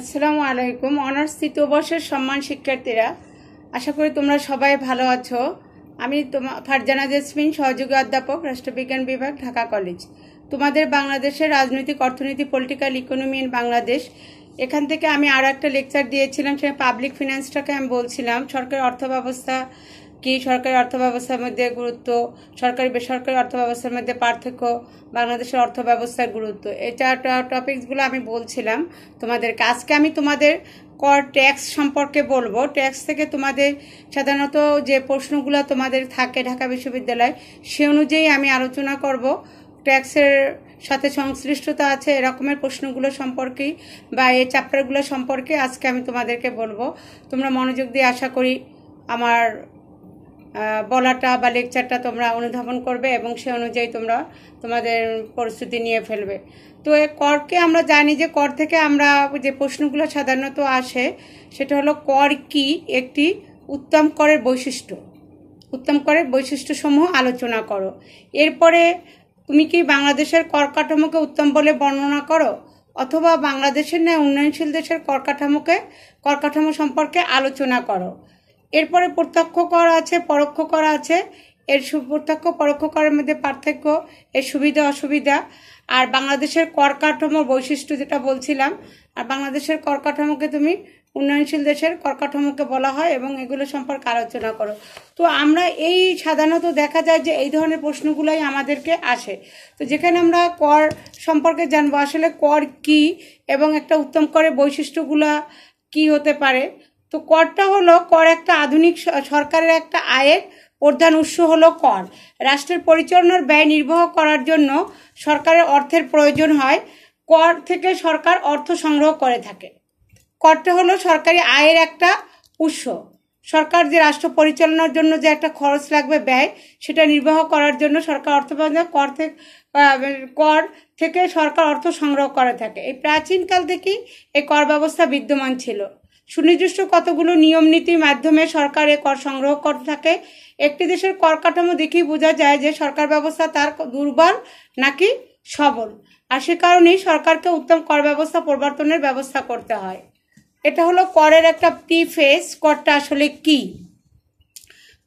আসসালামু আলাইকুম অনার্স তৃতীয় বর্ষের সম্মান শিক্ষার্থীরা আশা করি তোমরা সবাই ভালো আছো আমি তোমা ফারজানা জেসমিন সহযোগী অধ্যাপক রাষ্ট্রবিজ্ঞান বিভাগ ঢাকা কলেজ তোমাদের বাংলাদেশের রাজনৈতিক অর্থনীতি পলিটিক্যাল ইকোনমি ইন বাংলাদেশ এখান থেকে আমি আর একটা লেকচার দিয়েছিলাম সেখানে পাবলিক ফিন্যান্সটাকে আমি বলছিলাম সরকারের অর্থ ব্যবস্থা কি সরকারি অর্থব্যবস্থার মধ্যে গুরুত্ব সরকারি বেসরকারি অর্থব্যবস্থার মধ্যে পার্থক্য বাংলাদেশের অর্থব্যবস্থার গুরুত্ব এটা টপিকসগুলো আমি বলছিলাম তোমাদেরকে আজকে আমি তোমাদের কর ট্যাক্স সম্পর্কে বলবো ট্যাক্স থেকে তোমাদের সাধারণত যে প্রশ্নগুলো তোমাদের থাকে ঢাকা বিশ্ববিদ্যালয় সে অনুযায়ী আমি আলোচনা করব ট্যাক্সের সাথে সংশ্লিষ্টতা আছে এরকমের প্রশ্নগুলো সম্পর্কেই বা এই চ্যাপ্টারগুলো সম্পর্কে আজকে আমি তোমাদেরকে বলবো তোমরা মনোযোগ দিয়ে আশা করি আমার বলাটা বা লেকচারটা তোমরা অনুধাবন করবে এবং সে অনুযায়ী তোমরা তোমাদের প্রস্তুতি নিয়ে ফেলবে তো করকে আমরা জানি যে কর থেকে আমরা যে প্রশ্নগুলো সাধারণত আসে সেটা হলো কর কি একটি উত্তম করের বৈশিষ্ট্য উত্তম করের বৈশিষ্ট্যসমূহ আলোচনা করো এরপরে তুমি কি বাংলাদেশের কর কাঠামোকে উত্তম বলে বর্ণনা করো অথবা বাংলাদেশের ন্যায় উন্নয়নশীল দেশের কর কাঠামোকে কর কাঠামো সম্পর্কে আলোচনা করো এরপরে প্রত্যক্ষ কর আছে পরোক্ষ কর আছে এর প্রত্যক্ষ পরোক্ষ করের মধ্যে পার্থক্য এর সুবিধা অসুবিধা আর বাংলাদেশের কর কাঠামোর বৈশিষ্ট্য যেটা বলছিলাম আর বাংলাদেশের কর কাঠামোকে তুমি উন্নয়নশীল দেশের কর কাঠামোকে বলা হয় এবং এগুলো সম্পর্কে আলোচনা করো তো আমরা এই সাধারণত দেখা যায় যে এই ধরনের প্রশ্নগুলোই আমাদেরকে আসে তো যেখানে আমরা কর সম্পর্কে জানবো আসলে কর কি এবং একটা উত্তম করের বৈশিষ্ট্যগুলা কি হতে পারে তো করটা হলো কর একটা আধুনিক সরকারের একটা আয়ের প্রধান উৎস হলো কর রাষ্ট্রের পরিচালনার ব্যয় নির্বাহ করার জন্য সরকারের অর্থের প্রয়োজন হয় কর থেকে সরকার অর্থ সংগ্রহ করে থাকে করটা হলো সরকারি আয়ের একটা উৎস সরকার যে রাষ্ট্র পরিচালনার জন্য যে একটা খরচ লাগবে ব্যয় সেটা নির্বাহ করার জন্য সরকার অর্থ কর থেকে কর থেকে সরকার অর্থ সংগ্রহ করে থাকে এই প্রাচীনকাল থেকেই এই কর ব্যবস্থা বিদ্যমান ছিল সুনির্দিষ্ট কতগুলো নিয়ম নীতির মাধ্যমে সরকার এ কর সংগ্রহ করে থাকে একটি দেশের কর কাঠামো দেখেই বোঝা যায় যে সরকার ব্যবস্থা তার দুর্বল নাকি সবল আর সে কারণেই সরকারকে উত্তম কর ব্যবস্থা প্রবর্তনের ব্যবস্থা করতে হয় এটা হলো করের একটা ফেস করটা আসলে কি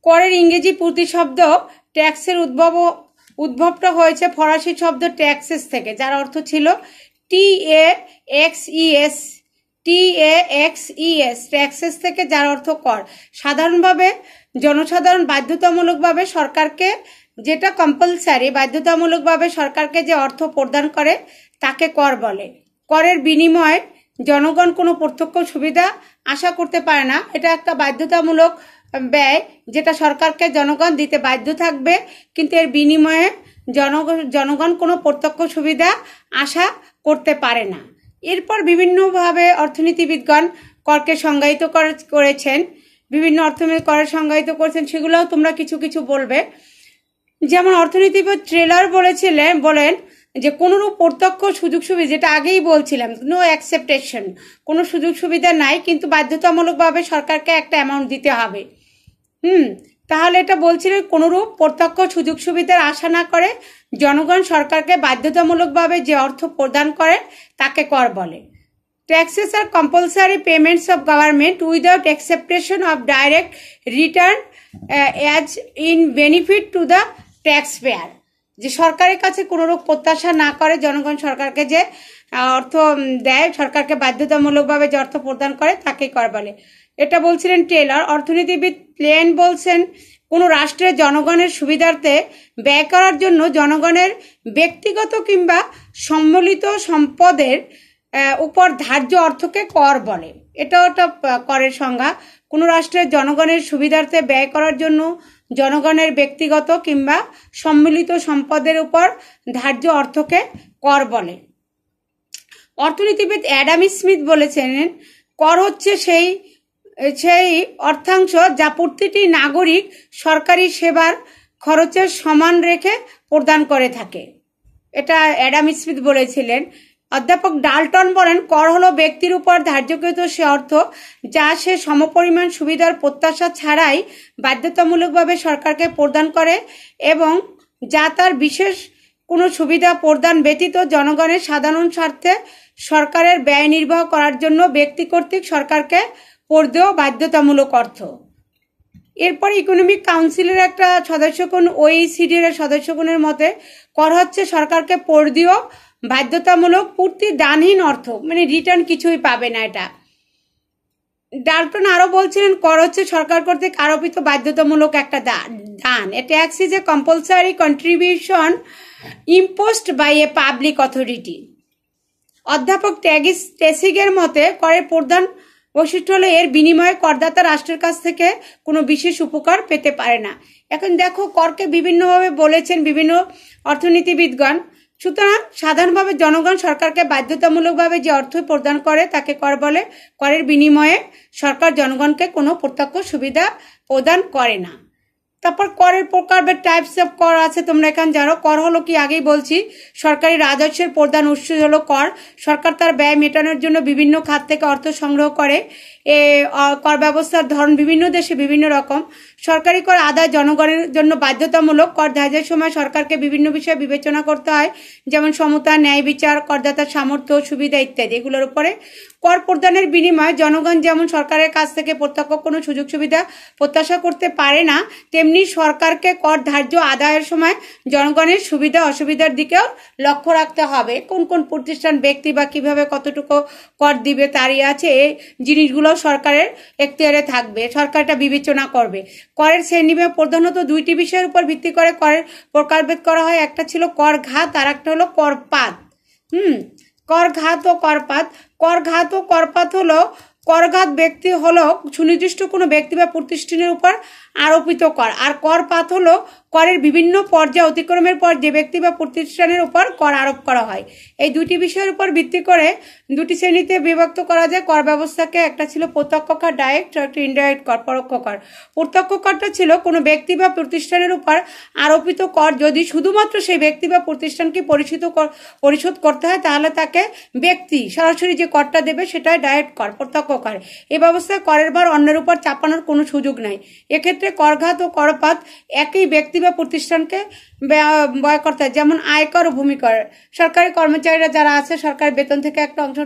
করের ইংরেজি প্রতিশব্দ ট্যাক্সের উদ্ভব উদ্ভবটা হয়েছে ফরাসি শব্দ ট্যাক্সেস থেকে যার অর্থ ছিল T A X E S T A X E S taxes e থেকে যার অর্থ কর সাধারণভাবে জনসাধারণ বাধ্যতামূলকভাবে সরকারকে যেটা কম্পালসারি বাধ্যতামূলকভাবে সরকারকে যে অর্থ প্রদান করে তাকে কর বলে করের বিনিময়ে জনগণ কোনো প্রত্যক্ষ সুবিধা আশা করতে পারে না এটা একটা বাধ্যতামূলক ব্যয় যেটা সরকারকে জনগণ দিতে বাধ্য থাকবে কিন্তু এর বিনিময়ে জনগণ জনগণ কোনো প্রত্যক্ষ সুবিধা আশা করতে পারে না এরপর বিভিন্নভাবে অর্থনীতিবিদগণ করকে সংজ্ঞায়িত করেছেন বিভিন্ন অর্থনীতি কর সংজ্ঞায়িত করেছেন সেগুলোও তোমরা কিছু কিছু বলবে যেমন অর্থনীতিবিদ ট্রেলার বলেছিলেন বলেন যে কোনোরূপ প্রত্যক্ষ সুযোগ সুবিধা যেটা আগেই বলছিলাম নো অ্যাকসেপ্টেশন কোনো সুযোগ সুবিধা নাই কিন্তু বাধ্যতামূলকভাবে সরকারকে একটা অ্যামাউন্ট দিতে হবে হুম তাহলে এটা বলছিল কোনোরূপ প্রত্যক্ষ সুযোগ সুবিধার আশা না করে জনগণ সরকারকে বাধ্যতামূলকভাবে যে অর্থ প্রদান করে তাকে কর বলে taxes are compulsory payments of government without acceptance of direct return as in benefit to the tax payer যে সরকারের কাছে কোনো রূপ প্রত্যাশা না করে জনগণ সরকারকে যে অর্থ দেয় সরকারকে বাধ্যতামূলকভাবে যে অর্থ প্রদান করে তাকেই কর বলে এটা বলছিলেন টেলর অর্থনীতিবিদ প্লেন বলছেন কোনো রাষ্ট্রের জনগণের সুবিধার্থে ব্যয় করার জন্য জনগণের ব্যক্তিগত কিংবা সম্মিলিত সম্পদের উপর ধার্য অর্থকে কর বলে এটা ওটা করের সংজ্ঞা কোনো রাষ্ট্রের জনগণের সুবিধার্থে ব্যয় করার জন্য জনগণের ব্যক্তিগত কিংবা সম্মিলিত সম্পদের উপর ধার্য অর্থকে কর বলে অর্থনীতিবিদ অ্যাডামি স্মিথ বলেছেন কর হচ্ছে সেই সেই অর্থাংশ যা প্রতিটি নাগরিক সরকারি সেবার খরচের সমান রেখে প্রদান করে থাকে এটা অ্যাডাম স্মিথ বলেছিলেন অধ্যাপক ডালটন বলেন কর হলো ব্যক্তির উপর ধার্যকৃত সে অর্থ যা সে সমপরিমাণ সুবিধার প্রত্যাশা ছাড়াই বাধ্যতামূলকভাবে সরকারকে প্রদান করে এবং যা তার বিশেষ কোনো সুবিধা প্রদান ব্যতীত জনগণের সাধারণ স্বার্থে সরকারের ব্যয় নির্বাহ করার জন্য ব্যক্তি কর্তৃক সরকারকে পড়তেও বাধ্যতামূলক অর্থ এরপর ইকোনমিক কাউন্সিলের একটা সদস্যগণ ওইসিডির সদস্যগণের মতে কর হচ্ছে সরকারকে পড়দিও বাধ্যতামূলক পূর্তি দানহীন অর্থ মানে রিটার্ন কিছুই পাবে না এটা ডাল্টন আরও বলছিলেন কর হচ্ছে সরকার কর্তৃক আরোপিত বাধ্যতামূলক একটা দান a tax is a compulsory contribution imposed by a public authority অধ্যাপক ট্যাগিস টেসিগের মতে করের প্রধান বৈশিষ্ট্য হলো এর বিনিময়ে করদাতা রাষ্ট্রের কাছ থেকে কোনো বিশেষ উপকার পেতে পারে না এখন দেখো করকে বিভিন্নভাবে বলেছেন বিভিন্ন অর্থনীতিবিদগণ সুতরাং সাধারণভাবে জনগণ সরকারকে বাধ্যতামূলকভাবে যে অর্থ প্রদান করে তাকে কর বলে করের বিনিময়ে সরকার জনগণকে কোনো প্রত্যক্ষ সুবিধা প্রদান করে না তারপর করের প্রকার বা টাইপস অফ কর আছে তোমরা এখানে জানো কর হলো কি আগেই বলছি সরকারি রাজস্বের প্রধান উৎস হলো কর সরকার তার ব্যয় মেটানোর জন্য বিভিন্ন খাত থেকে অর্থ সংগ্রহ করে এ কর ব্যবস্থার ধরন বিভিন্ন দেশে বিভিন্ন রকম সরকারি কর আদায় জনগণের জন্য বাধ্যতামূলক কর ধার্যের সময় সরকারকে বিভিন্ন বিষয়ে বিবেচনা করতে হয় যেমন সমতা ন্যায় বিচার করদাতার সামর্থ্য সুবিধা ইত্যাদি এগুলোর উপরে কর প্রদানের বিনিময়ে জনগণ যেমন সরকারের কাছ থেকে প্রত্যক্ষ কোনো সুযোগ সুবিধা প্রত্যাশা করতে পারে না তেমনি সরকারকে কর ধার্য আদায়ের সময় জনগণের সুবিধা অসুবিধার দিকেও লক্ষ্য রাখতে হবে কোন কোন প্রতিষ্ঠান ব্যক্তি বা কিভাবে কতটুকু কর দিবে তারই আছে এই জিনিসগুলো সেগুলো সরকারের এখতিয়ারে থাকবে সরকারটা বিবেচনা করবে করের শ্রেণীবিভাগ প্রধানত দুইটি বিষয়ের উপর ভিত্তি করে করের প্রকারভেদ করা হয় একটা ছিল কর ঘাত আর একটা হলো করপাত হুম কর ঘাত ও করপাত কর ঘাত ও করপাত হলো করঘাত ব্যক্তি হলো সুনির্দিষ্ট কোনো ব্যক্তি বা প্রতিষ্ঠানের উপর আরোপিত কর আর কর পাত হলো করের বিভিন্ন পর্যায় অতিক্রমের পর যে ব্যক্তি বা প্রতিষ্ঠানের উপর কর আরোপ করা হয় এই দুটি বিষয়ের উপর ভিত্তি করে দুটি শ্রেণীতে বিভক্ত করা যায় কর ব্যবস্থাকে একটা ছিল প্রত্যক্ষ কর ডাইরেক্ট আর একটা ইনডাইরেক্ট কর পরোক্ষ কর প্রত্যক্ষ করটা ছিল কোনো ব্যক্তি বা প্রতিষ্ঠানের উপর আরোপিত কর যদি শুধুমাত্র সেই ব্যক্তি বা প্রতিষ্ঠানকে পরিচিত পরিশোধ করতে হয় তাহলে তাকে ব্যক্তি সরাসরি যে করটা দেবে সেটাই ডাইরেক্ট কর প্রত্যক্ষ কর এ ব্যবস্থায় করের ভার অন্যের উপর চাপানোর কোনো সুযোগ নাই এক্ষেত্রে করঘাত ও করপাত একই ব্যক্তি বা প্রতিষ্ঠানকে ব্যয় করতে হয় যেমন আয়কর ও ভূমিকর সরকারি কর্মচারীরা যারা আছে সরকার বেতন থেকে একটা অংশ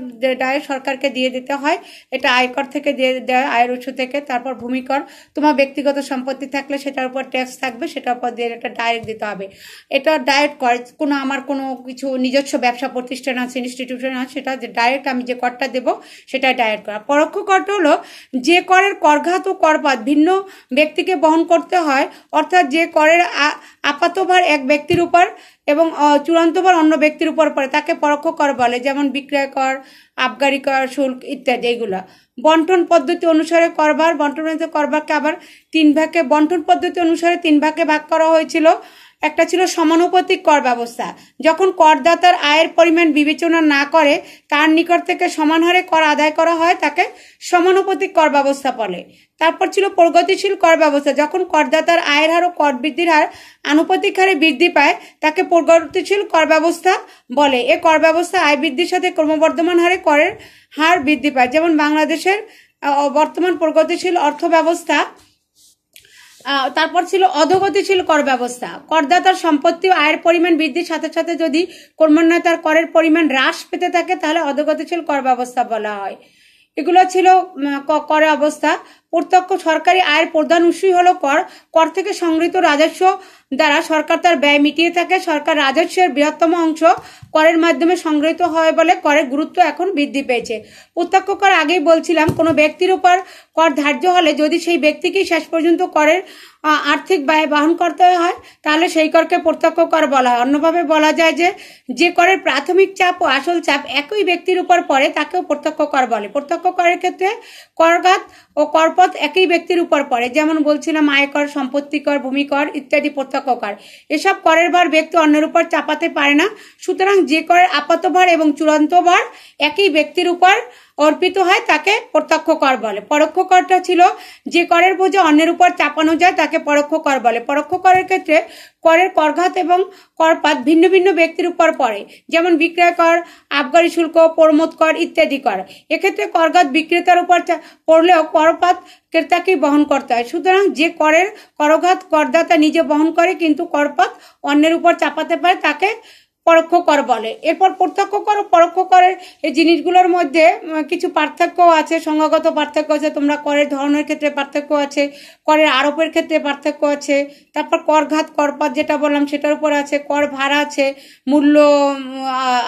দেয় সরকারকে দিয়ে দিতে হয় এটা আয়কর থেকে দিয়ে দেয় আয়ের উৎস থেকে তারপর ভূমিকর তোমার ব্যক্তিগত সম্পত্তি থাকলে সেটার উপর ট্যাক্স থাকবে সেটার উপর দিয়ে এটা ডায়েট দিতে হবে এটা ডায়েট কর কোনো আমার কোনো কিছু নিজস্ব ব্যবসা প্রতিষ্ঠান আছে ইনস্টিটিউশন আছে সেটা যে ডাইরেক্ট আমি যে করটা দেব সেটা ডায়েট করা পরোক্ষ করটা হলো যে করের করঘাত ও করপাত ভিন্ন ব্যক্তিকে বহন করতে হয় অর্থাৎ যে করের আপাতভার এক ব্যক্তির উপর এবং চূড়ান্ত পর অন্য ব্যক্তির উপর পড়ে তাকে পরোক্ষ কর বলে যেমন বিক্রয় কর আবগারি কর শুল্ক ইত্যাদি এগুলো বন্টন পদ্ধতি অনুসারে করবার বন্টন করবারকে আবার তিন ভাগে বন্টন পদ্ধতি অনুসারে তিন ভাগে ভাগ করা হয়েছিল একটা ছিল সমানুপাতিক কর ব্যবস্থা যখন করদাতার আয়ের পরিমাণ বিবেচনা না করে তার নিকট থেকে সমান হারে কর আদায় করা হয় তাকে সমানুপাতিক কর ব্যবস্থা বলে তারপর ছিল প্রগতিশীল কর ব্যবস্থা যখন করদাতার আয়ের হার ও কর বৃদ্ধির হার আনুপাতিক হারে বৃদ্ধি পায় তাকে প্রগতিশীল কর ব্যবস্থা বলে এ কর ব্যবস্থা আয় বৃদ্ধির সাথে ক্রমবর্ধমান হারে করের হার বৃদ্ধি পায় যেমন বাংলাদেশের বর্তমান প্রগতিশীল অর্থ ব্যবস্থা তারপর ছিল অধগতিশীল কর ব্যবস্থা করদাতার সম্পত্তি ও আয়ের পরিমাণ বৃদ্ধির সাথে সাথে যদি কর্মণ্যতার করের পরিমাণ হ্রাস পেতে থাকে তাহলে অধগতিশীল কর ব্যবস্থা বলা হয় এগুলো ছিল করে অবস্থা প্রত্যক্ষ সরকারি আয়ের প্রধান উৎসই হল কর কর থেকে সংগৃহীত রাজস্ব দ্বারা সরকার তার ব্যয় মিটিয়ে থাকে সরকার রাজস্বের বৃহত্তম অংশ করের মাধ্যমে সংগৃহীত হয় বলে করের গুরুত্ব এখন বৃদ্ধি পেয়েছে প্রত্যক্ষ কর আগেই বলছিলাম কোনো ব্যক্তির উপর কর ধার্য হলে যদি সেই ব্যক্তিকেই শেষ পর্যন্ত করের আর্থিক ব্যয় বহন করতে হয় তাহলে সেই করকে প্রত্যক্ষ কর বলা হয় অন্যভাবে বলা যায় যে যে করের প্রাথমিক চাপ ও আসল চাপ একই ব্যক্তির উপর পড়ে তাকেও প্রত্যক্ষ কর বলে প্রত্যক্ষ করের ক্ষেত্রে করঘাত ও করপথ একই ব্যক্তির উপর পড়ে যেমন বলছিলাম আয়কর সম্পত্তি কর ভূমিকর ইত্যাদি প্রত্যক্ষ কর এসব করের ভার ব্যক্তি অন্যের উপর চাপাতে পারে না সুতরাং যে করের আপাত ভার এবং চূড়ান্ত ভার একই ব্যক্তির উপর অর্পিত হয় তাকে প্রত্যক্ষ কর বলে পরোক্ষ করটা ছিল যে করের বোঝে অন্যের উপর চাপানো যায় তাকে পরোক্ষ কর বলে পরোক্ষ করের ক্ষেত্রে করের করঘাত এবং করপাত ভিন্ন ভিন্ন ব্যক্তির উপর পড়ে যেমন বিক্রয় কর আবগারি শুল্ক প্রমোদ কর ইত্যাদি কর এক্ষেত্রে করঘাত বিক্রেতার উপর পড়লেও করপাত ক্রেতাকেই বহন করতে হয় সুতরাং যে করের করঘাত করদাতা নিজে বহন করে কিন্তু করপাত অন্যের উপর চাপাতে পারে তাকে পরোক্ষ কর বলে এরপর প্রত্যক্ষ কর ও পরোক্ষ করের এই জিনিসগুলোর মধ্যে কিছু পার্থক্য আছে সংঘগত পার্থক্য আছে তোমরা করের ধরনের ক্ষেত্রে পার্থক্য আছে করের আরোপের ক্ষেত্রে পার্থক্য আছে তারপর করঘাত করপাত যেটা বললাম সেটার উপর আছে কর ভাড়া আছে মূল্য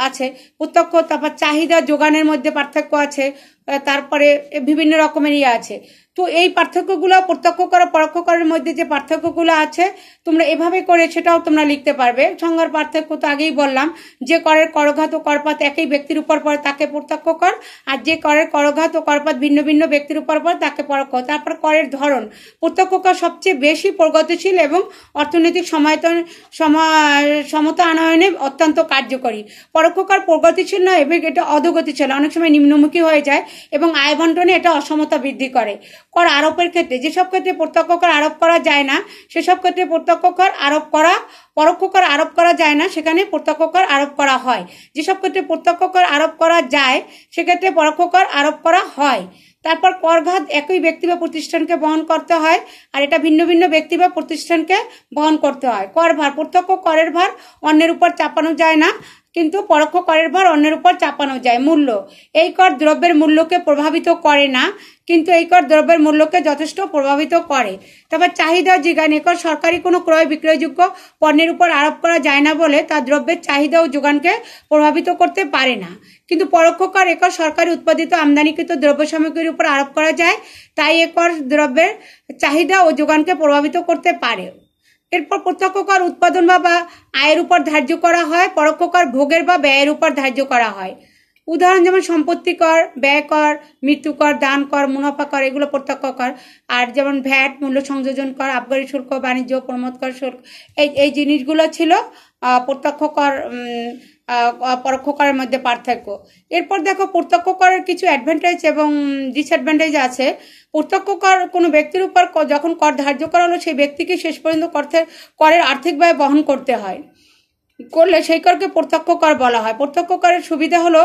আছে প্রত্যক্ষ তারপর চাহিদা যোগানের মধ্যে পার্থক্য আছে তারপরে বিভিন্ন রকমের ইয়ে আছে তো এই পার্থক্যগুলো প্রত্যক্ষ করা পরোক্ষ করার মধ্যে যে পার্থক্যগুলো আছে তোমরা এভাবে করে সেটাও তোমরা লিখতে পারবে সংজ্ঞার পার্থক্য তো আগেই বললাম যে করের করঘাত ও করপাত একই ব্যক্তির উপর পরে তাকে প্রত্যক্ষ কর আর যে করের করঘাত ও করপাত ভিন্ন ভিন্ন ব্যক্তির উপর পরে তাকে পরোক্ষ তারপর করের ধরন প্রত্যক্ষ কর সবচেয়ে বেশি প্রগতিশীল এবং অর্থনৈতিক সমায়তন সমতা আনয়নে অত্যন্ত কার্যকরী পরোক্ষ কর প্রগতিশীল নয় এবং এটা অধগতিশীল অনেক সময় নিম্নমুখী হয়ে যায় এবং আয় বন্টনে এটা অসমতা বৃদ্ধি করে কর আরোপের ক্ষেত্রে যেসব ক্ষেত্রে প্রত্যক্ষ কর আরোপ করা যায় না সেসব ক্ষেত্রে প্রত্যক্ষ কর আরোপ করা পরোক্ষ কর আরোপ করা যায় না সেখানে প্রত্যক্ষ কর আরোপ করা হয় যেসব ক্ষেত্রে প্রত্যক্ষ কর আরোপ করা যায় সেক্ষেত্রে পরোক্ষ কর আরোপ করা হয় তারপর করঘাত একই ব্যক্তি বা প্রতিষ্ঠানকে বহন করতে হয় আর এটা ভিন্ন ভিন্ন ব্যক্তি বা প্রতিষ্ঠানকে বহন করতে হয় কর ভার প্রত্যক্ষ করের ভার অন্যের উপর চাপানো যায় না কিন্তু পরোক্ষ করের ভার অন্যের উপর চাপানো যায় মূল্য এই কর দ্রব্যের মূল্যকে প্রভাবিত করে না কিন্তু এই কর দ্রব্যের মূল্যকে যথেষ্ট প্রভাবিত করে তবে চাহিদা জিগান কর সরকারি কোনো ক্রয় বিক্রয়যোগ্য পণ্যের উপর আরোপ করা যায় না বলে তা দ্রব্যের চাহিদা ও যোগানকে প্রভাবিত করতে পারে না কিন্তু পরোক্ষ কর একর সরকারি উৎপাদিত আমদানিকৃত দ্রব্য সামগ্রীর উপর আরোপ করা যায় তাই একর দ্রব্যের চাহিদা ও যোগানকে প্রভাবিত করতে পারে এরপর প্রত্যক্ষ কর উৎপাদন বা আয়ের উপর ধার্য করা হয় পরোক্ষ কর ভোগের বা ব্যয়ের উপর ধার্য করা হয় উদাহরণ যেমন সম্পত্তি কর ব্যয় কর মৃত্যু কর দান কর মুনাফা কর এগুলো প্রত্যক্ষ কর আর যেমন ভ্যাট মূল্য সংযোজন কর আবগারি শুল্ক বাণিজ্য প্রমোদ কর শুল্ক এই এই জিনিসগুলো ছিল প্রত্যক্ষ কর পরোক্ষ করের মধ্যে পার্থক্য এরপর দেখো প্রত্যক্ষ করের কিছু অ্যাডভান্টেজ এবং ডিসঅ্যাডভান্টেজ আছে প্রত্যক্ষ কর কোনো ব্যক্তির উপর যখন কর ধার্য করা হলো সেই ব্যক্তিকে শেষ পর্যন্ত কর্থের করের আর্থিকভাবে বহন করতে হয় করলে সেই করকে প্রত্যক্ষ কর বলা হয় প্রত্যক্ষ করের সুবিধা হলো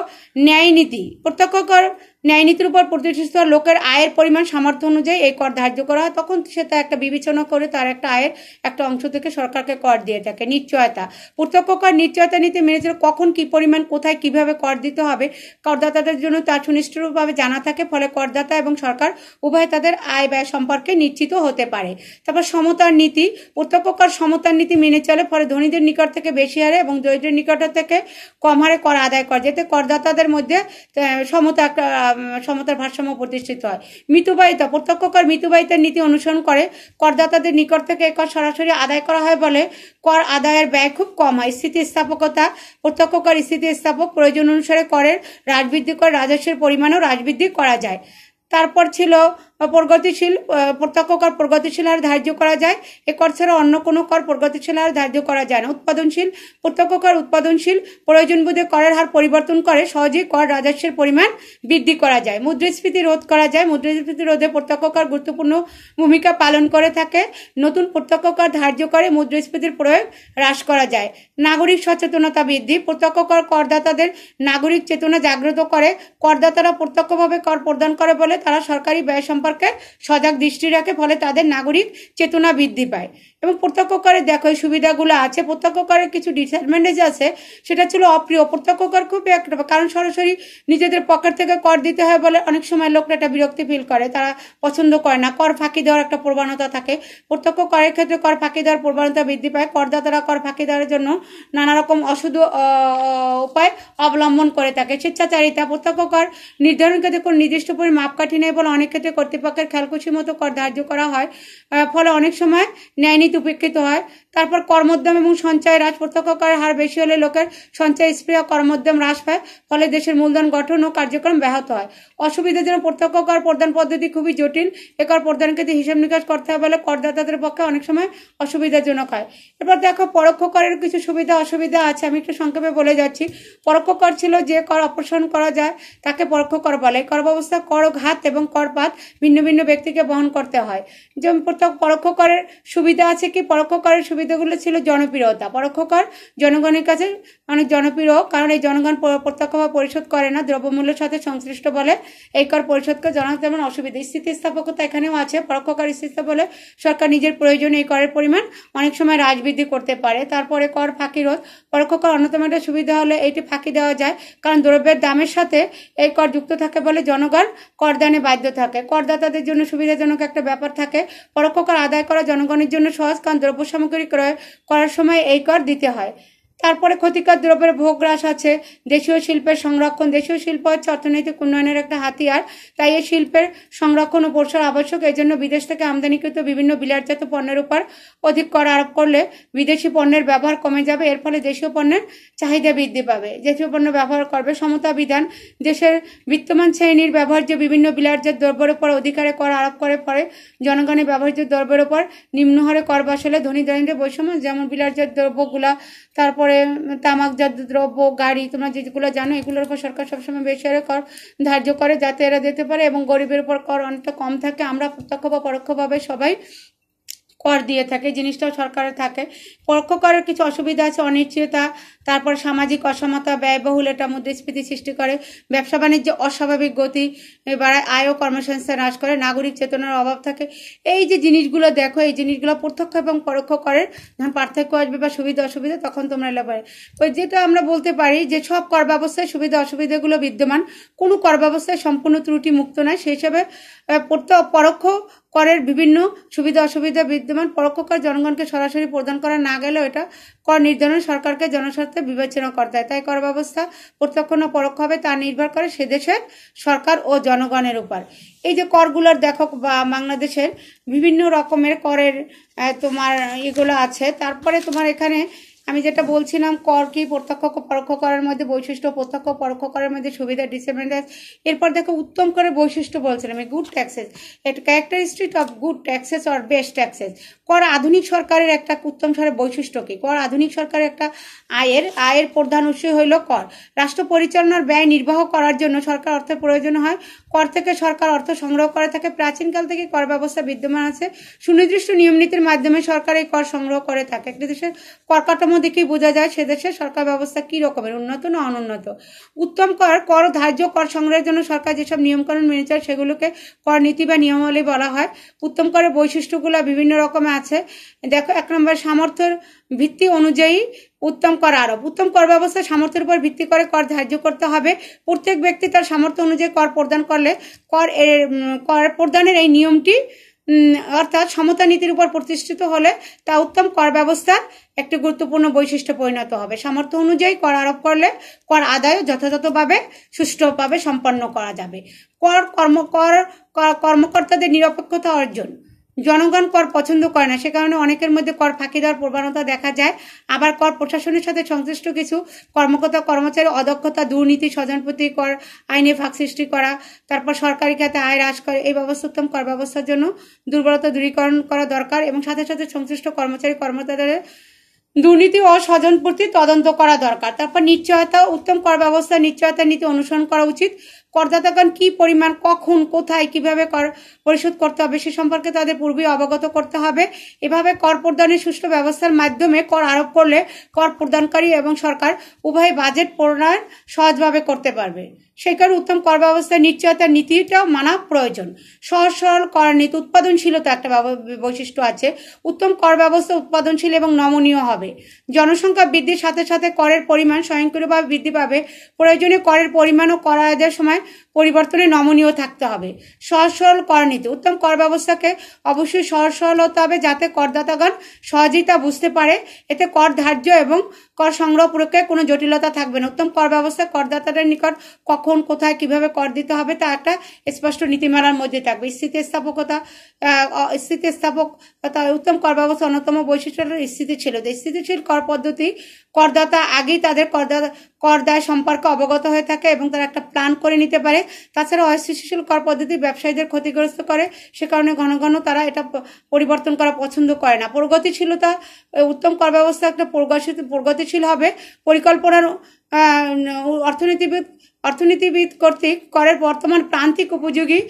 ন্যায় নীতি প্রত্যক্ষ কর ন্যায়নীতির উপর প্রতিষ্ঠিত লোকের আয়ের পরিমাণ সামর্থ্য অনুযায়ী এই কর ধার্য করা হয় তখন সে তা একটা বিবেচনা করে তার একটা আয়ের একটা অংশ থেকে সরকারকে কর দিয়ে থাকে নিশ্চয়তা প্রত্যক্ষ কর নিশ্চয়তা নীতি মেনে চলে কখন কি পরিমাণ কোথায় কিভাবে কর দিতে হবে করদাতাদের জন্য তা সুনিশ্চিতভাবে জানা থাকে ফলে করদাতা এবং সরকার উভয় তাদের আয় ব্যয় সম্পর্কে নিশ্চিত হতে পারে তারপর সমতার নীতি প্রত্যক্ষ কর সমতার নীতি মেনে চলে ফলে ধনীদের নিকট থেকে বেশি হারে এবং দরিদ্রের নিকট থেকে কম হারে কর আদায় করা যাতে করদাতাদের মধ্যে সমতা সমতার ভারসাম্য প্রতিষ্ঠিত হয় মৃত্যুবাহিতা প্রত্যক্ষ কর নীতি অনুসরণ করে করদাতাদের নিকট থেকে কর সরাসরি আদায় করা হয় বলে কর আদায়ের ব্যয় খুব কম হয় স্থিতিস্থাপকতা প্রত্যক্ষ কর স্থিতিস্থাপক প্রয়োজন অনুসারে করের হ্রাস বৃদ্ধি করে রাজস্বের পরিমাণও হ্রাস বৃদ্ধি করা যায় তারপর ছিল প্রগতিশীল প্রত্যক্ষ কর প্রগতিশীল আর ধার্য করা যায় এ কর ছাড়া অন্য কোনো কর প্রগতিশীল আর ধার্য করা যায় না উৎপাদনশীল প্রত্যক্ষ কর উৎপাদনশীল প্রয়োজন বোধে করের হার পরিবর্তন করে সহজেই কর রাজস্বের পরিমাণ বৃদ্ধি করা যায় মুদ্রাস্ফীতি রোধ করা যায় মুদ্রাস্ফীতি রোধে প্রত্যক্ষ কর গুরুত্বপূর্ণ ভূমিকা পালন করে থাকে নতুন প্রত্যক্ষ কর ধার্য করে মুদ্রাস্ফীতির প্রয়োগ হ্রাস করা যায় নাগরিক সচেতনতা বৃদ্ধি প্রত্যক্ষ কর করদাতাদের নাগরিক চেতনা জাগ্রত করে করদাতারা প্রত্যক্ষভাবে কর প্রদান করে বলে তারা সরকারি ব্যয় সম্পর্কে সম্পর্কে সজাগ দৃষ্টি রাখে ফলে তাদের নাগরিক চেতনা বৃদ্ধি পায় এবং প্রত্যক্ষ করে দেখো এই সুবিধাগুলো আছে প্রত্যক্ষ করে কিছু ডিসঅ্যাডভান্টেজ আছে সেটা ছিল অপ্রিয় প্রত্যক্ষ কর খুব একটা কারণ সরাসরি নিজেদের পকেট থেকে কর দিতে হয় বলে অনেক সময় লোকরা একটা বিরক্তি ফিল করে তারা পছন্দ করে না কর ফাঁকি দেওয়ার একটা প্রবণতা থাকে প্রত্যক্ষ করের ক্ষেত্রে কর ফাঁকি দেওয়ার প্রবণতা বৃদ্ধি পায় করদাতারা কর ফাঁকি দেওয়ার জন্য নানা রকম অশুধ উপায় অবলম্বন করে থাকে স্বেচ্ছাচারিতা প্রত্যক্ষ কর নির্ধারণ ক্ষেত্রে কোনো নির্দিষ্ট পরিমাণ মাপকাঠি নেই বলে অনেক ক্ষেত্রে কর্তৃপক্ষের খেয়ালকুশি মতো কর ধার্য করা হয় ফলে অনেক সময় ন্যায় নীতি উপেক্ষিত হয় তারপর কর্মোদ্যম এবং সঞ্চয় হ্রাস প্রত্যক্ষ করার হার বেশি হলে লোকের সঞ্চয় স্প্রিয় কর্মোদ্যম হ্রাস পায় ফলে দেশের মূলধন গঠন ও কার্যক্রম ব্যাহত হয় অসুবিধার জন্য প্রত্যক্ষ কর প্রদান পদ্ধতি খুবই জটিল এ কর ক্ষেত্রে হিসাব নিকাশ করতে হবে বলে করদাতাদের পক্ষে অনেক সময় অসুবিধাজনক হয় এরপর দেখো পরোক্ষ করের কিছু সুবিধা অসুবিধা আছে আমি একটু সংক্ষেপে বলে যাচ্ছি পরোক্ষ কর ছিল যে কর অপসারণ করা যায় তাকে পরোক্ষ কর বলে কর ব্যবস্থা কর ঘাত এবং করপাত ভিন্ন ভিন্ন ব্যক্তিকে বহন করতে হয় যেমন প্রত্যক্ষ পরোক্ষ করের সুবিধা আছে কাছে কি পরোক্ষ করের সুবিধাগুলো ছিল জনপ্রিয়তা পরোক্ষ কর জনগণের কাছে অনেক মানে জনপ্রিয় কারণ এই জনগণ প্রত্যক্ষ বা পরিশোধ করে না দ্রব্যমূল্যের সাথে সংশ্লিষ্ট বলে এই কর পরিশোধকে জানা তেমন অসুবিধা স্থিতিস্থাপকতা এখানেও আছে পরোক্ষ কর স্থিতিস্থাপক বলে সরকার নিজের প্রয়োজনে এই করের পরিমাণ অনেক সময় হ্রাস বৃদ্ধি করতে পারে তারপরে কর ফাঁকি রোধ পরোক্ষ কর অন্যতম একটা সুবিধা হলে এটি ফাঁকি দেওয়া যায় কারণ দ্রব্যের দামের সাথে এই কর যুক্ত থাকে বলে জনগণ করদানে বাধ্য থাকে করদাতাদের জন্য সুবিধাজনক একটা ব্যাপার থাকে পরোক্ষ কর আদায় করা জনগণের জন্য সহজ সহজ কান দ্রব্য সামগ্রী ক্রয় করার সময় এই কর দিতে হয় তারপরে ক্ষতিকর দ্রব্যের ভোগ হ্রাস আছে দেশীয় শিল্পের সংরক্ষণ দেশীয় শিল্প হচ্ছে অর্থনৈতিক উন্নয়নের একটা হাতিয়ার তাই এই শিল্পের সংরক্ষণ ও প্রসার আবশ্যক এই জন্য বিদেশ থেকে আমদানিকৃত বিভিন্ন বিলাটজাত পণ্যের উপর অধিক কর আরোপ করলে বিদেশি পণ্যের ব্যবহার কমে যাবে এর ফলে দেশীয় পণ্যের চাহিদা বৃদ্ধি পাবে দেশীয় পণ্য ব্যবহার করবে সমতা বিধান দেশের বিত্তমান শ্রেণীর ব্যবহার্য বিভিন্ন বিলাটজাত দ্রব্যের উপর অধিকারে কর আরোপ করে পরে জনগণের ব্যবহার্য দ্রব্যের উপর নিম্নহারে কর বসালে ধনী ধনীদের বৈষম্য যেমন বিলাটজাত দ্রব্যগুলা তারপর তারপরে জাত দ্রব্য গাড়ি তোমরা যেগুলো জানো এগুলোর উপর সরকার সবসময় বেশি হারে কর ধার্য করে যাতে এরা দিতে পারে এবং গরিবের উপর কর অনেকটা কম থাকে আমরা প্রত্যক্ষ বা পরোক্ষভাবে সবাই কর দিয়ে থাকে জিনিসটাও সরকারের থাকে পরোক্ষ করের কিছু অসুবিধা আছে অনিশ্চয়তা তারপর সামাজিক অসমতা ব্যয়বহুল এটা মুদ্রাস্ফীতি সৃষ্টি করে ব্যবসা বাণিজ্যে অস্বাভাবিক গতি বাড়ায় আয় ও কর্মসংস্থান হ্রাস করে নাগরিক চেতনার অভাব থাকে এই যে জিনিসগুলো দেখো এই জিনিসগুলো প্রত্যক্ষ এবং পরোক্ষ করের যখন পার্থক্য আসবে বা সুবিধা অসুবিধা তখন তোমরা এলে পারে তো যেটা আমরা বলতে পারি যে সব কর ব্যবস্থায় সুবিধা অসুবিধাগুলো বিদ্যমান কোনো কর ব্যবস্থায় সম্পূর্ণ ত্রুটি মুক্ত নয় সেই হিসাবে পরোক্ষ করের বিভিন্ন সুবিধা অসুবিধা বিদ্যমান পরোক্ষ কর জনগণকে সরাসরি প্রদান করা না গেলেও এটা কর নির্ধারণ সরকারকে জনস্বার্থে বিবেচনা করতে হয় তাই কর ব্যবস্থা প্রত্যক্ষ না পরোক্ষভাবে তা নির্ভর করে সে দেশের সরকার ও জনগণের উপর এই যে করগুলোর দেখো বা বাংলাদেশের বিভিন্ন রকমের করের তোমার এগুলো আছে তারপরে তোমার এখানে আমি যেটা বলছিলাম কর কি প্রত্যক্ষ পরোক্ষ করার মধ্যে বৈশিষ্ট্য প্রত্যক্ষ পরোক্ষ করার মধ্যে সুবিধা ডিসঅ্যাডভান্টেজ এরপর দেখো উত্তম করে বৈশিষ্ট্য বলছিলাম এই গুড ট্যাক্সেস এটা characteristic of good taxes or best taxes কর আধুনিক সরকারের একটা উত্তম সরের বৈশিষ্ট্য কি কর আধুনিক সরকারের একটা আয়ের আয়ের প্রধান উৎস হইল কর রাষ্ট্র পরিচালনার ব্যয় নির্বাহ করার জন্য সরকার অর্থের প্রয়োজন হয় কর থেকে সরকার অর্থ সংগ্রহ করে থাকে প্রাচীনকাল থেকে কর ব্যবস্থা বিদ্যমান আছে সুনির্দিষ্ট নিয়মনীতির মাধ্যমে সরকার এই কর সংগ্রহ করে থাকে একটি দেশের কর কাঠামো দেখেই বোঝা যায় সে সরকার ব্যবস্থা কী রকমের উন্নত না অনুন্নত উত্তম কর কর ধার্য কর সংগ্রহের জন্য সরকার যেসব নিয়মকানুন মেনে চায় সেগুলোকে কর নীতি বা নিয়মাবলী বলা হয় উত্তম করের বৈশিষ্ট্যগুলো বিভিন্ন রকমে আছে দেখো এক নম্বর সামর্থ্যের ভিত্তি অনুযায়ী উত্তম কর আরোপ উত্তম কর ব্যবস্থা সামর্থ্যের উপর ভিত্তি করে কর ধার্য করতে হবে প্রত্যেক ব্যক্তি তার সামর্থ্য অনুযায়ী কর প্রদান করলে কর কর প্রদানের এই নিয়মটি অর্থাৎ সমতা নীতির উপর প্রতিষ্ঠিত হলে তা উত্তম কর ব্যবস্থা একটি গুরুত্বপূর্ণ বৈশিষ্ট্য পরিণত হবে সামর্থ্য অনুযায়ী কর আরোপ করলে কর আদায়ও যথাযথভাবে সুষ্ঠুভাবে সম্পন্ন করা যাবে কর কর্মকর কর্মকর্তাদের নিরপেক্ষতা অর্জন জনগণ কর পছন্দ করে না সে কারণে অনেকের মধ্যে কর ফাঁকি দেওয়ার প্রবণতা দেখা যায় আবার কর প্রশাসনের সাথে সংশ্লিষ্ট কিছু কর্মকর্তা কর্মচারী অদক্ষতা দুর্নীতি স্বজনপ্রতি কর আইনে ফাঁক সৃষ্টি করা তারপর সরকারি খাতে আয় হ্রাস করে এই ব্যবস্থোত্তম কর ব্যবস্থার জন্য দুর্বলতা দূরীকরণ করা দরকার এবং সাথে সাথে সংশ্লিষ্ট কর্মচারী কর্মকর্তাদের দুর্নীতি ও স্বজন প্রতি তদন্ত করা দরকার তারপর নিশ্চয়তা উত্তম কর ব্যবস্থা নিশ্চয়তা নীতি অনুসরণ করা উচিত করদাতাগণ কি পরিমাণ কখন কোথায় কিভাবে কর পরিশোধ করতে হবে সে সম্পর্কে তাদের পূর্বেই অবগত করতে হবে এভাবে কর প্রদানের সুষ্ঠু ব্যবস্থার মাধ্যমে কর আরোপ করলে কর প্রদানকারী এবং সরকার উভয় বাজেট প্রণয়ন সহজভাবে করতে পারবে সেই কারণে উত্তম কর ব্যবস্থায় নিশ্চয়তার নীতিটাও মানা প্রয়োজন সহজ সরল কর নীতি উৎপাদনশীলতা একটা বৈশিষ্ট্য আছে উত্তম কর ব্যবস্থা উৎপাদনশীল এবং নমনীয় হবে জনসংখ্যা বৃদ্ধির সাথে সাথে করের পরিমাণ স্বয়ংক্রিয়ভাবে বৃদ্ধি পাবে প্রয়োজনীয় করের পরিমাণ ও সময় পরিবর্তনে নমনীয় থাকতে হবে সহজ সরল কর নীতি উত্তম কর ব্যবস্থাকে অবশ্যই সহজ সরল হতে হবে যাতে করদাতাগণ সহজেই তা বুঝতে পারে এতে কর ধার্য এবং কর সংগ্রহ প্রক্রিয়ায় কোনো জটিলতা থাকবে না উত্তম কর ব্যবস্থা করদাতাদের নিকট কখন কোথায় কিভাবে কর দিতে হবে তা একটা স্পষ্ট নীতিমালার মধ্যে থাকবে স্থিতিস্থাপকতা স্থিতিস্থাপক উত্তম কর ব্যবস্থা অন্যতম বৈশিষ্ট্য স্থিতি স্থিতিশীল স্থিতিশীল কর পদ্ধতি করদাতা আগেই তাদের করদাতা করদায় সম্পর্কে অবগত হয়ে থাকে এবং তারা একটা প্ল্যান করে নিতে পারে তাছাড়া অস্থিতিশীল কর পদ্ধতি ব্যবসায়ীদের ক্ষতিগ্রস্ত করে সে কারণে ঘন ঘন তারা এটা পরিবর্তন করা পছন্দ করে না প্রগতিশীলতা উত্তম কর ব্যবস্থা একটা প্রগতি প্রগতিশীল হবে পরিকল্পনার অর্থনীতিবিদ অর্থনীতিবিদ কর্তৃক করের বর্তমান প্রান্তিক উপযোগী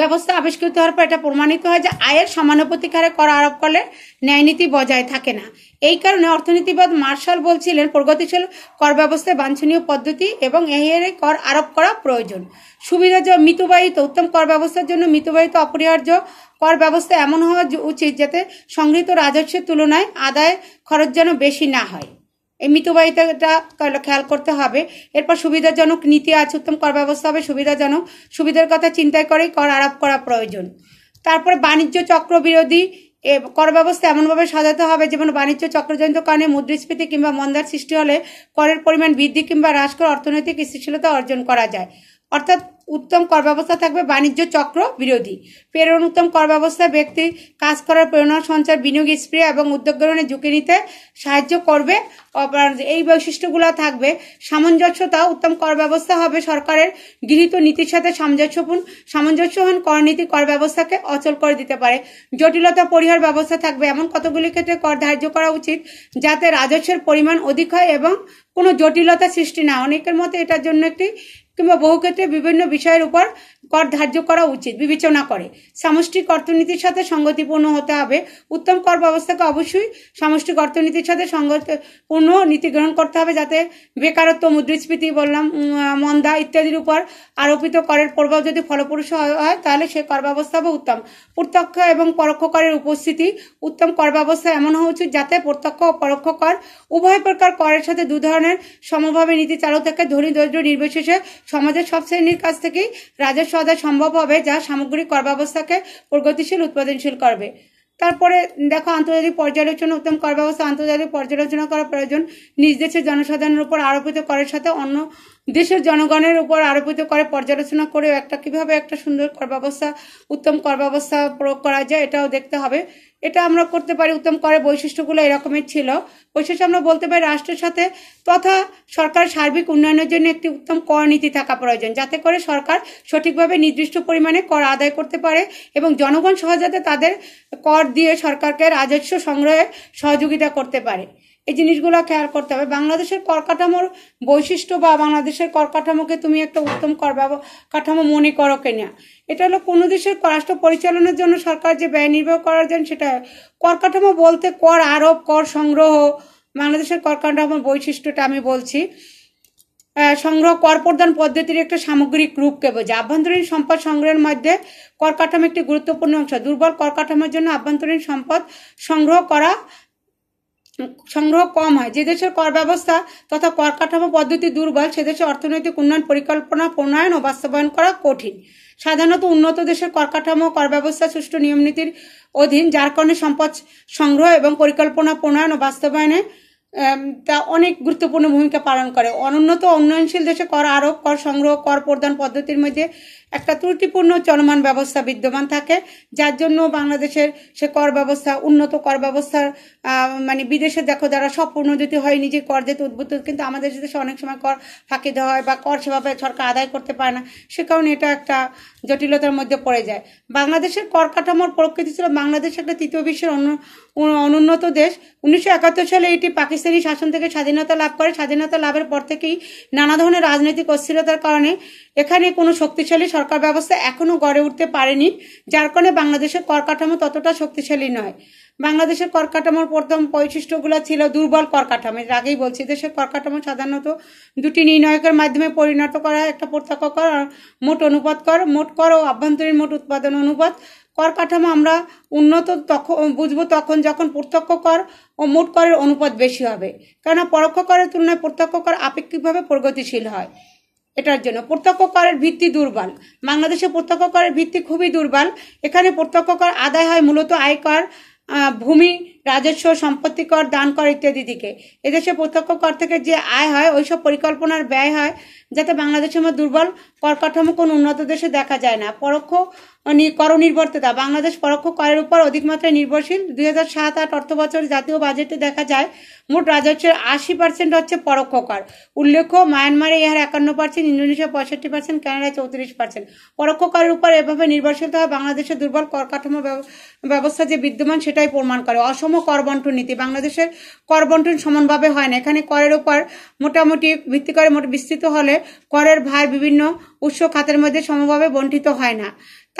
ব্যবস্থা আবিষ্কৃত হওয়ার পর এটা প্রমাণিত হয় যে আয়ের সমানুপতিক হারে কর আরোপ করলে ন্যায়নীতি বজায় থাকে না এই কারণে অর্থনীতিবাদ মার্শাল বলছিলেন প্রগতিশীল কর ব্যবস্থায় বাঞ্ছনীয় পদ্ধতি এবং এই কর আরোপ করা প্রয়োজন সুবিধা যে মৃতবাহিত উত্তম কর ব্যবস্থার জন্য মৃতবাহিত অপরিহার্য কর ব্যবস্থা এমন হওয়া উচিত যাতে সংগৃহীত রাজস্বের তুলনায় আদায় খরচ যেন বেশি না হয় এই মিতব্যয়িতাটা খেয়াল করতে হবে এরপর সুবিধাজনক নীতি আছে উত্তম কর ব্যবস্থা হবে সুবিধাজনক সুবিধার কথা চিন্তায় করেই কর আরোপ করা প্রয়োজন তারপরে বাণিজ্য চক্র বিরোধী কর ব্যবস্থা এমনভাবে সাজাতে হবে যেমন বাণিজ্য চক্রজনিত কারণে মুদ্রাস্ফীতি কিংবা মন্দার সৃষ্টি হলে করের পরিমাণ বৃদ্ধি কিংবা হ্রাস করে অর্থনৈতিক স্থিতিশীলতা অর্জন করা যায় অর্থাৎ উত্তম কর ব্যবস্থা থাকবে বাণিজ্য চক্র বিরোধী প্রেরণ উত্তম কর ব্যবস্থা ব্যক্তি কাজ করার প্রেরণা সঞ্চার বিনিয়োগ স্প্রে এবং উদ্যোগ গ্রহণে ঝুঁকি নিতে সাহায্য করবে এই বৈশিষ্ট্যগুলো থাকবে সামঞ্জস্যতা উত্তম কর ব্যবস্থা হবে সরকারের গৃহীত নীতির সাথে সামঞ্জস্যপূর্ণ সামঞ্জস্যহীন করনীতি কর ব্যবস্থাকে অচল করে দিতে পারে জটিলতা পরিহার ব্যবস্থা থাকবে এমন কতগুলি ক্ষেত্রে কর ধার্য করা উচিত যাতে রাজস্বের পরিমাণ অধিক হয় এবং কোনো জটিলতা সৃষ্টি না অনেকের মতে এটার জন্য একটি কিংবা বহু ক্ষেত্রে বিভিন্ন বিষয়ের উপর কর ধার্য করা উচিত বিবেচনা করে সামষ্টিক অর্থনীতির সাথে সংগতিপূর্ণ হতে হবে উত্তম কর ব্যবস্থাকে অবশ্যই সামষ্টিক অর্থনীতির সাথে সংগতিপূর্ণ নীতি গ্রহণ করতে হবে যাতে বেকারত্ব মুদ্রাস্ফীতি বললাম মন্দা ইত্যাদির উপর আরোপিত করের প্রভাব যদি ফলপ্রসূ হয় তাহলে সে কর ব্যবস্থাও উত্তম প্রত্যক্ষ এবং পরোক্ষ করের উপস্থিতি উত্তম কর ব্যবস্থা এমন হওয়া উচিত যাতে প্রত্যক্ষ ও পরোক্ষ কর উভয় প্রকার করের সাথে দু ধরনের সমভাবে নীতি চালু থাকে ধনী দরিদ্র নির্বিশেষে সমাজের সব শ্রেণীর কাছ থেকেই রাজস্ব সদা সম্ভব হবে যা সামগ্রিক কর ব্যবস্থাকে প্রগতিশীল উৎপাদনশীল করবে তারপরে দেখো আন্তর্জাতিক পর্যালোচনা উত্তম কর ব্যবস্থা আন্তর্জাতিক পর্যালোচনা করা প্রয়োজন নিজ দেশের জনসাধারণের উপর আরোপিত করার সাথে অন্য দেশের জনগণের উপর আরোপিত করে পর্যালোচনা করে একটা কিভাবে একটা সুন্দর কর ব্যবস্থা উত্তম কর ব্যবস্থা প্রয়োগ করা যায় এটাও দেখতে হবে এটা আমরা করতে পারি উত্তম করে বৈশিষ্ট্যগুলো এরকমের ছিল বৈশিষ্ট্য আমরা বলতে পারি রাষ্ট্রের সাথে তথা সরকার সার্বিক উন্নয়নের জন্য একটি উত্তম কর নীতি থাকা প্রয়োজন যাতে করে সরকার সঠিকভাবে নির্দিষ্ট পরিমাণে কর আদায় করতে পারে এবং জনগণ সহজাতে তাদের কর দিয়ে সরকারকে রাজস্ব সংগ্রহে সহযোগিতা করতে পারে এই জিনিসগুলো খেয়াল করতে হবে বাংলাদেশের করকাঠামোর বৈশিষ্ট্য বা বাংলাদেশের করকাঠামোকে তুমি একটা উত্তম কর কাঠামো মনে করো কেনা এটা হলো কোনো দেশের রাষ্ট্র পরিচালনার জন্য সরকার যে ব্যয় নির্বাহ করার জন্য সেটা করকাঠামো বলতে কর আরোপ কর সংগ্রহ বাংলাদেশের করকাঠামোর বৈশিষ্ট্যটা আমি বলছি সংগ্রহ কর প্রদান পদ্ধতির একটা সামগ্রিক রূপকে বোঝে আভ্যন্তরীণ সম্পদ সংগ্রহের মধ্যে করকাঠামো একটি গুরুত্বপূর্ণ অংশ দুর্বল করকাঠামোর জন্য আভ্যন্তরীণ সম্পদ সংগ্রহ করা সংগ্রহ কম হয় যে দেশের কর ব্যবস্থা তথা কর কাঠামো পদ্ধতি দুর্বল সে দেশে অর্থনৈতিক উন্নয়ন পরিকল্পনা প্রণয়ন ও বাস্তবায়ন করা কঠিন সাধারণত উন্নত দেশের কর কাঠামো কর ব্যবস্থা সুষ্ঠু নিয়ম নীতির অধীন যার কারণে সম্পদ সংগ্রহ এবং পরিকল্পনা প্রণয়ন ও বাস্তবায়নে তা অনেক গুরুত্বপূর্ণ ভূমিকা পালন করে অনুন্নত উন্নয়নশীল দেশে কর আরোপ কর সংগ্রহ কর প্রদান পদ্ধতির মধ্যে একটা ত্রুটিপূর্ণ চলমান ব্যবস্থা বিদ্যমান থাকে যার জন্য বাংলাদেশের সে কর ব্যবস্থা উন্নত কর ব্যবস্থার মানে বিদেশে দেখো যারা সব যদি হয় নিজে কর যেতে উদ্বুদ্ধ কিন্তু আমাদের দেশে অনেক সময় কর ফাঁকি দেওয়া হয় বা কর সেভাবে সরকার আদায় করতে পারে না সে কারণে এটা একটা জটিলতার মধ্যে পড়ে যায় বাংলাদেশের কর কাঠামোর প্রকৃতি ছিল বাংলাদেশ একটা তৃতীয় বিশ্বের অন্য অনুন্নত দেশ উনিশশো একাত্তর সালে এটি পাকিস্তানি শাসন থেকে স্বাধীনতা লাভ করে স্বাধীনতা লাভের পর থেকেই নানা ধরনের রাজনৈতিক অস্থিরতার কারণে এখানে কোনো শক্তিশালী সরকার ব্যবস্থা এখনও গড়ে উঠতে পারেনি যার কারণে বাংলাদেশের কর কাঠামো ততটা শক্তিশালী নয় বাংলাদেশের কর কাঠামোর প্রথম বৈশিষ্ট্যগুলো ছিল দুর্বল কর কাঠামো এর আগেই বলছি দেশের কর কাঠামো সাধারণত দুটি নির্ণায়কের মাধ্যমে পরিণত করা একটা প্রত্যক্ষ কর মোট অনুপাত কর মোট কর ও আভ্যন্তরীণ মোট উৎপাদন অনুপাত কর কাঠামো আমরা উন্নত তখন বুঝবো তখন যখন প্রত্যক্ষ কর ও মোট করের অনুপাত বেশি হবে কেননা পরোক্ষ করের তুলনায় প্রত্যক্ষ কর আপেক্ষিকভাবে প্রগতিশীল হয় এটার জন্য প্রত্যক্ষ করের ভিত্তি দুর্বল বাংলাদেশে প্রত্যক্ষ করের ভিত্তি খুবই দুর্বল এখানে প্রত্যক্ষ কর আদায় হয় মূলত আয়কর ভূমি রাজস্ব সম্পত্তি কর দান কর ইত্যাদি দিকে এদেশে প্রত্যক্ষ কর থেকে যে আয় হয় ওইসব পরিকল্পনার ব্যয় হয় যাতে বাংলাদেশের মধ্যে দুর্বল কর কাঠামো কোনো উন্নত দেশে দেখা যায় না পরোক্ষ নির্ভরতা বাংলাদেশ পরোক্ষ করের উপর অধিক মাত্রায় নির্ভরশীল দুই হাজার সাত আট অর্থ বছর জাতীয় বাজেটে দেখা যায় মোট রাজস্বের আশি পার্সেন্ট হচ্ছে পরোক্ষ কর উল্লেখ্য মায়ানমারে ইহার একান্ন পার্সেন্ট ইন্দোনেশিয়া পঁয়ষট্টি পার্সেন্ট কানাডায় চৌত্রিশ পার্সেন্ট পরোক্ষ করের উপর এভাবে নির্ভরশীলতা হয় বাংলাদেশের দুর্বল কর কাঠামো ব্যবস্থা যে বিদ্যমান সেটাই প্রমাণ করে অসম কর বন্টন নীতি বাংলাদেশের কর বন্টন সমানভাবে হয় না এখানে করের উপর মোটামুটি ভিত্তি করে মোট বিস্তৃত হলে করের ভার বিভিন্ন উৎস খাতের মধ্যে সমভাবে বন্টিত হয় না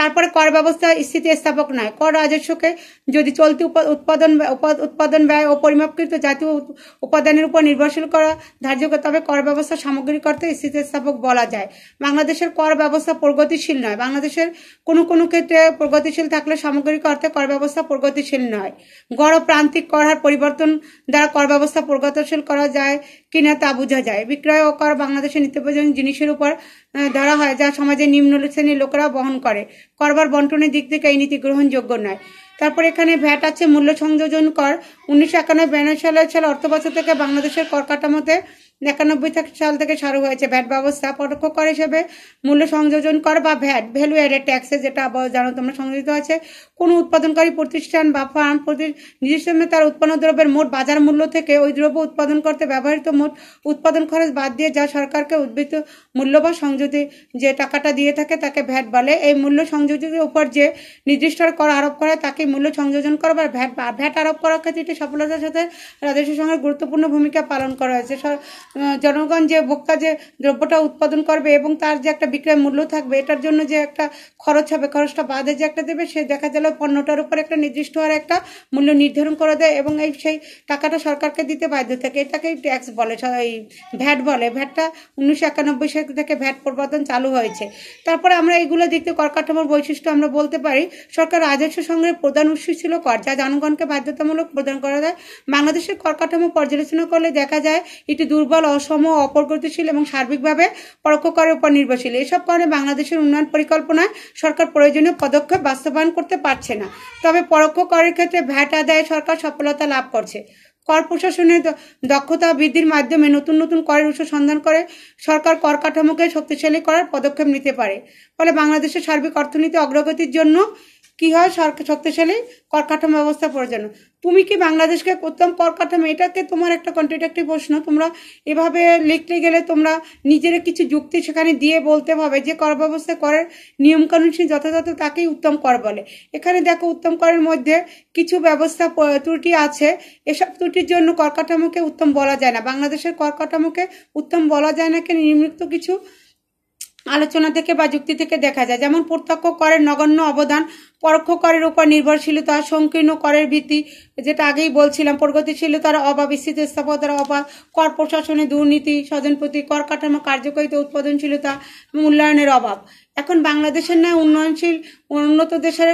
তারপরে কর ব্যবস্থা স্থিতিস্থাপক নয় কর রাজস্বকে যদি চলতি উৎপাদন উৎপাদন ব্যয় ও পরিমাপকৃত জাতীয় উপাদানের উপর নির্ভরশীল করা ধার্য তবে কর ব্যবস্থা সামগ্রিক অর্থে স্থিতিস্থাপক বলা যায় বাংলাদেশের কর ব্যবস্থা প্রগতিশীল নয় বাংলাদেশের কোনো কোনো ক্ষেত্রে প্রগতিশীল থাকলে সামগ্রিক অর্থে কর ব্যবস্থা প্রগতিশীল নয় গড় প্রান্তিক কর হার পরিবর্তন দ্বারা কর ব্যবস্থা প্রগতিশীল করা যায় কিনা তা বোঝা যায় বিক্রয় ও কর বাংলাদেশের নিত্য প্রয়োজনীয় জিনিসের উপর ধরা হয় যা সমাজের নিম্ন শ্রেণীর লোকেরা বহন করে করবার বন্টনের দিক থেকে এই নীতি গ্রহণযোগ্য নয় তারপর এখানে ভ্যাট আছে মূল্য সংযোজন কর উনিশশো একানব্বই বিরানব্বই সালে সালে অর্থবছর থেকে বাংলাদেশের কর কাঠামোতে একানব্বই সাল থেকে শুরু হয়েছে ভ্যাট ব্যবস্থা পরোক্ষ কর হিসেবে মূল্য সংযোজন কর বা ভ্যাট ভ্যালু অ্যাডেড ট্যাক্সে যেটা জানো তোমরা সংযোজিত আছে কোনো উৎপাদনকারী প্রতিষ্ঠান বা ফার্ম নিজস্ব তার উৎপন্ন দ্রব্যের মোট বাজার মূল্য থেকে ওই দ্রব্য উৎপাদন করতে ব্যবহৃত মোট উৎপাদন খরচ বাদ দিয়ে যা সরকারকে উদ্বৃত্ত মূল্য বা সংযোজিত যে টাকাটা দিয়ে থাকে তাকে ভ্যাট বলে এই মূল্য সংযোজিত উপর যে নির্দিষ্ট কর আরোপ করে তাকে মূল্য সংযোজন করা বা ভ্যাট ভ্যাট আরোপ করার ক্ষেত্রে এটি সফলতার সাথে রাজস্ব সংঘের গুরুত্বপূর্ণ ভূমিকা পালন করা হয়েছে জনগণ যে ভোক্তা যে দ্রব্যটা উৎপাদন করবে এবং তার যে একটা বিক্রয় মূল্য থাকবে এটার জন্য যে একটা খরচ হবে খরচটা বাদে যে একটা দেবে সে দেখা গেল পণ্যটার উপর একটা নির্দিষ্ট হারে একটা মূল্য নির্ধারণ করে দেয় এবং এই সেই টাকাটা সরকারকে দিতে বাধ্য থাকে এটাকেই ট্যাক্স বলে এই ভ্যাট বলে ভ্যাটটা উনিশশো একানব্বই সাল থেকে ভ্যাট প্রবর্তন চালু হয়েছে তারপরে আমরা এইগুলো দেখতে করকাঠামোর বৈশিষ্ট্য আমরা বলতে পারি সরকার রাজস্ব সংগ্রহের প্রধান উৎস ছিল কর যা জনগণকে বাধ্যতামূলক প্রদান করা যায় বাংলাদেশের করকাঠামো পর্যালোচনা করলে দেখা যায় এটি দুর্বল দুর্বল অসম অপরগতিশীল এবং সার্বিকভাবে পরোক্ষ করের উপর নির্ভরশীল এসব কারণে বাংলাদেশের উন্নয়ন পরিকল্পনায় সরকার প্রয়োজনীয় পদক্ষেপ বাস্তবায়ন করতে পারছে না তবে পরোক্ষ করের ক্ষেত্রে ভ্যাট আদায়ে সরকার সফলতা লাভ করছে কর প্রশাসনের দক্ষতা বৃদ্ধির মাধ্যমে নতুন নতুন করের উৎস সন্ধান করে সরকার কর কাঠামোকে শক্তিশালী করার পদক্ষেপ নিতে পারে ফলে বাংলাদেশের সার্বিক অর্থনীতি অগ্রগতির জন্য কি হয় শক্তিশালী করকাঠামো ব্যবস্থা প্রয়োজন তুমি কি বাংলাদেশকে করতাম করকাঠামো এটাকে তোমার একটা কন্ট্রাডিক্টিভ প্রশ্ন তোমরা এভাবে লিখতে গেলে তোমরা নিজেরা কিছু যুক্তি সেখানে দিয়ে বলতে হবে যে কর ব্যবস্থা করের নিয়মকানুন সে যথাযথ তাকেই উত্তম কর বলে এখানে দেখো উত্তম করের মধ্যে কিছু ব্যবস্থা ত্রুটি আছে এসব ত্রুটির জন্য করকাঠামোকে উত্তম বলা যায় না বাংলাদেশের করকাঠামোকে উত্তম বলা যায় না কেন নিমিত্ত কিছু আলোচনা থেকে বা যুক্তি থেকে দেখা যায় যেমন প্রত্যক্ষ করের নগণ্য অবদান পরোক্ষ করের উপর নির্ভরশীলতা সংকীর্ণ করের ভিত্তি যেটা আগেই বলছিলাম প্রগতিশীলতার অভাব স্থাপতার অভাব কর প্রশাসনে দুর্নীতি প্রতি কর কাঠামো কার্যকারিতা উৎপাদনশীলতা মূল্যায়নের অভাব এখন বাংলাদেশের ন্যায় উন্নয়নশীল উন্নত দেশের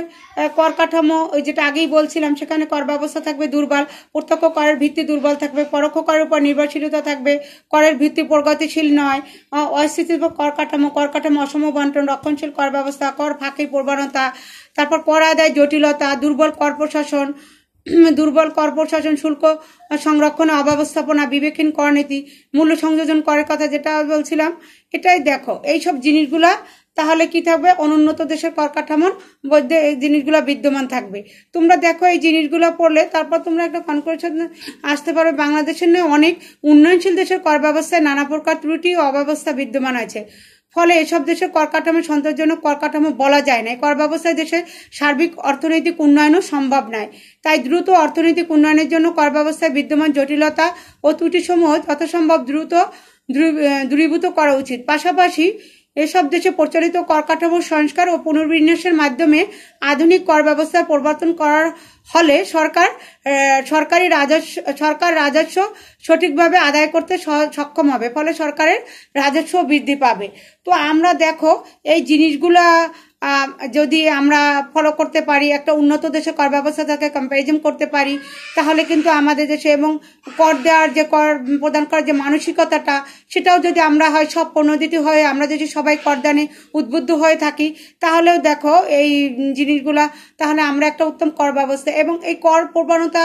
কর কাঠামো ওই যেটা আগেই বলছিলাম সেখানে কর ব্যবস্থা থাকবে দুর্বল প্রত্যক্ষ করের ভিত্তি দুর্বল থাকবে পরোক্ষ করের উপর নির্ভরশীলতা থাকবে করের ভিত্তি প্রগতিশীল নয় অস্থিতি কর কাঠামো কর কাঠামো অসম বন্টন রক্ষণশীল কর ব্যবস্থা কর ফাঁকির প্রবণতা তারপর কর আদায় জটিলতা দুর্বল কর্পশাসন দুর্বল কর্পশাসন প্রশাসন শুল্ক সংরক্ষণ অব্যবস্থাপনা বিবেকহীন করনীতি মূল্য সংযোজন করার কথা যেটা বলছিলাম এটাই দেখো এই সব জিনিসগুলা তাহলে কি থাকবে অনুন্নত দেশের কর কাঠামোর মধ্যে এই জিনিসগুলো বিদ্যমান থাকবে তোমরা দেখো এই জিনিসগুলো পড়লে তারপর তোমরা একটা কনক্লুশন আসতে পারবে বাংলাদেশের নিয়ে অনেক উন্নয়নশীল দেশের কর ব্যবস্থায় নানা প্রকার ত্রুটি ও অব্যবস্থা বিদ্যমান আছে ফলে এসব দেশে কর কাঠামো সন্তোষজনক কর কাঠামো বলা যায় না কর ব্যবস্থায় দেশের সার্বিক অর্থনৈতিক উন্নয়নও সম্ভব নয় তাই দ্রুত অর্থনৈতিক উন্নয়নের জন্য কর ব্যবস্থায় বিদ্যমান জটিলতা ও ত্রুটিসমূহ যথাসম্ভব দ্রুত দূরীভূত করা উচিত পাশাপাশি এসব দেশে প্রচলিত কর কাঠামো সংস্কার ও পুনর্বিন্যাসের মাধ্যমে আধুনিক কর ব্যবস্থা প্রবর্তন করার হলে সরকার সরকারি রাজস্ব সরকার রাজস্ব সঠিকভাবে আদায় করতে সক্ষম হবে ফলে সরকারের রাজস্ব বৃদ্ধি পাবে তো আমরা দেখো এই জিনিসগুলা যদি আমরা ফলো করতে পারি একটা উন্নত দেশে কর ব্যবস্থা থাকে কম্প্যারিজন করতে পারি তাহলে কিন্তু আমাদের দেশে এবং কর দেওয়ার যে কর প্রদান করার যে মানসিকতাটা সেটাও যদি আমরা হয় সব প্রণোদিত হয়ে আমরা যদি সবাই করদানে উদ্বুদ্ধ হয়ে থাকি তাহলেও দেখো এই জিনিসগুলা তাহলে আমরা একটা উত্তম কর ব্যবস্থা এবং এই কর প্রবণতা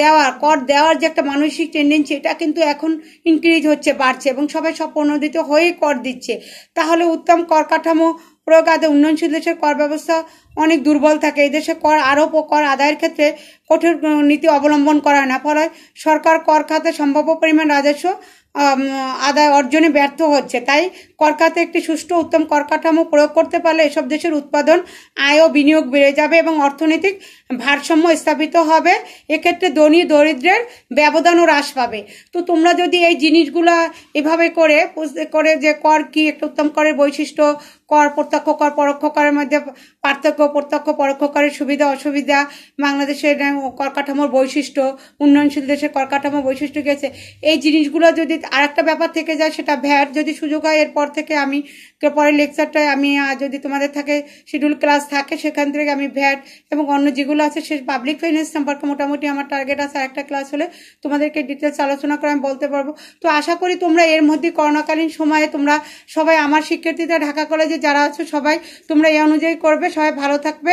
দেওয়ার কর দেওয়ার যে একটা মানসিক টেন্ডেন্সি এটা কিন্তু এখন ইনক্রিজ হচ্ছে বাড়ছে এবং সবাই সব প্রণোদিত হয়েই কর দিচ্ছে তাহলে উত্তম কর কাঠামো প্রগাত উন্নয়নশীল দেশের কর ব্যবস্থা অনেক দুর্বল থাকে এদেশে কর আরোপ ও কর আদায়ের ক্ষেত্রে কঠোর নীতি অবলম্বন করা না ফলে সরকার কর খাতে সম্ভাব্য পরিমাণ রাজস্ব আদায় অর্জনে ব্যর্থ হচ্ছে তাই কর খাতে একটি সুষ্ঠু উত্তম কর কাঠামো প্রয়োগ করতে পারলে এসব দেশের উৎপাদন আয় ও বিনিয়োগ বেড়ে যাবে এবং অর্থনৈতিক ভারসাম্য স্থাপিত হবে এক্ষেত্রে ধনী দরিদ্রের ব্যবধানও হ্রাস পাবে তো তোমরা যদি এই জিনিসগুলো এভাবে করে করে যে কর কি একটা উত্তম করের বৈশিষ্ট্য কর প্রত্যক্ষ কর পরোক্ষ করের মধ্যে পার্থক্য প্রত্যক্ষ পরোক্ষ করের সুবিধা অসুবিধা বাংলাদেশের করকাঠামোর বৈশিষ্ট্য উন্নয়নশীল দেশের করকাঠামো বৈশিষ্ট্য গেছে এই জিনিসগুলো যদি আরেকটা ব্যাপার থেকে যায় সেটা ভ্যাট যদি সুযোগ হয় এরপর থেকে আমি পরের লেকচারটায় আমি যদি তোমাদের থাকে শিডিউল ক্লাস থাকে সেখান থেকে আমি ভ্যাট এবং অন্য যেগুলো আছে সে পাবলিক ফাইন্যান্স সম্পর্কে মোটামুটি আমার টার্গেট আছে একটা ক্লাস হলে তোমাদেরকে ডিটেলস আলোচনা করে আমি বলতে পারবো তো আশা করি তোমরা এর মধ্যে করোনাকালীন সময়ে তোমরা সবাই আমার শিক্ষার্থীরা ঢাকা কলেজে যারা আছো সবাই তোমরা এই অনুযায়ী করবে সবাই ভালো থাকবে